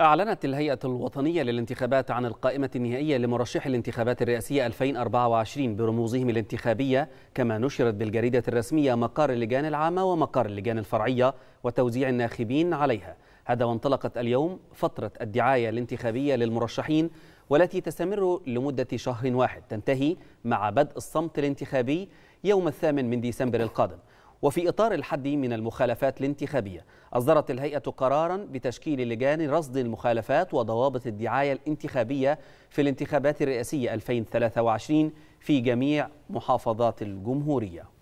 أعلنت الهيئة الوطنية للانتخابات عن القائمة النهائية لمرشحي الانتخابات الرئاسية 2024 برموزهم الانتخابية كما نشرت بالجريدة الرسمية مقار اللجان العامة ومقار اللجان الفرعية وتوزيع الناخبين عليها هذا وانطلقت اليوم فترة الدعاية الانتخابية للمرشحين والتي تستمر لمدة شهر واحد تنتهي مع بدء الصمت الانتخابي يوم الثامن من ديسمبر القادم وفي إطار الحد من المخالفات الانتخابية أصدرت الهيئة قرارا بتشكيل لجان رصد المخالفات وضوابط الدعاية الانتخابية في الانتخابات الرئاسية 2023 في جميع محافظات الجمهورية